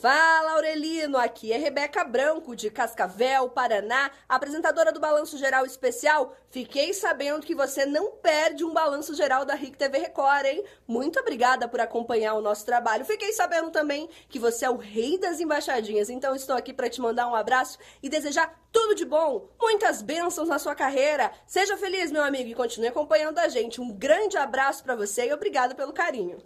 Fala Aurelino, aqui é Rebeca Branco de Cascavel, Paraná, apresentadora do Balanço Geral Especial. Fiquei sabendo que você não perde um balanço geral da RIC TV Record, hein? Muito obrigada por acompanhar o nosso trabalho. Fiquei sabendo também que você é o rei das embaixadinhas, então estou aqui para te mandar um abraço e desejar tudo de bom, muitas bênçãos na sua carreira. Seja feliz, meu amigo, e continue acompanhando a gente. Um grande abraço para você e obrigada pelo carinho.